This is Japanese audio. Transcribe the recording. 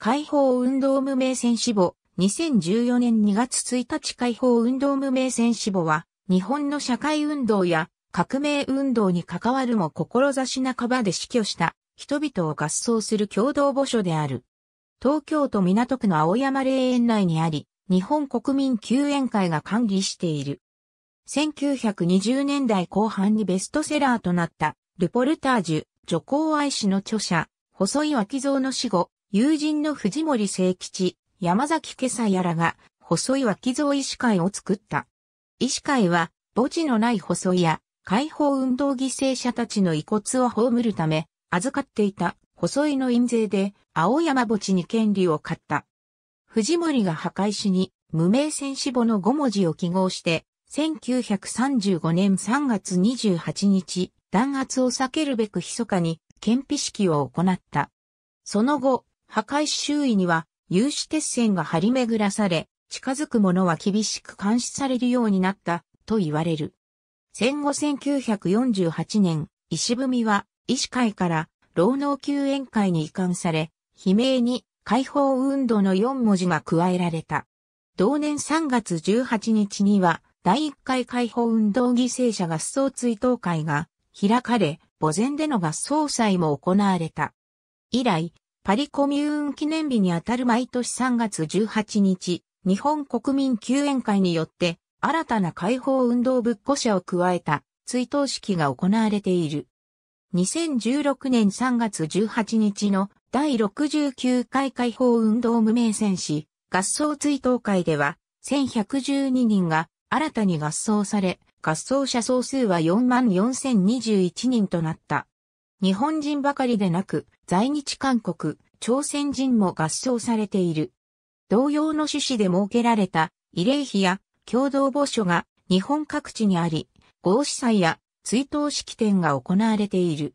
解放運動無名戦死母、2014年2月1日解放運動無名戦死母は、日本の社会運動や革命運動に関わるも志半ばで死去した人々を合葬する共同墓所である。東京都港区の青山霊園内にあり、日本国民救援会が管理している。1920年代後半にベストセラーとなった、ルポルタージュ、女皇愛氏の著者、細井脇蔵の死後、友人の藤森聖吉、山崎家さやらが、細井脇蔵医師会を作った。医師会は、墓地のない細いや、解放運動犠牲者たちの遺骨を葬るため、預かっていた細井の印税で、青山墓地に権利を買った。藤森が破壊しに、無名戦死墓の5文字を記号して、1935年3月28日、弾圧を避けるべく密かに、検秘式を行った。その後、破壊周囲には有刺鉄線が張り巡らされ、近づく者は厳しく監視されるようになったと言われる。戦後1948年、石踏みは医師会から労農救援会に移管され、悲鳴に解放運動の4文字が加えられた。同年3月18日には、第1回解放運動犠牲者合奏追悼会が開かれ、墓前での合葬祭も行われた。以来、パリコミューン記念日にあたる毎年3月18日、日本国民救援会によって、新たな解放運動仏庫者を加えた追悼式が行われている。2016年3月18日の第69回解放運動無名戦士合奏追悼会では1112人が新たに合奏され合奏者総数は44,021人となった。日本人ばかりでなく、在日韓国、朝鮮人も合唱されている。同様の趣旨で設けられた慰霊碑や共同墓所が日本各地にあり、合司祭や追悼式典が行われている。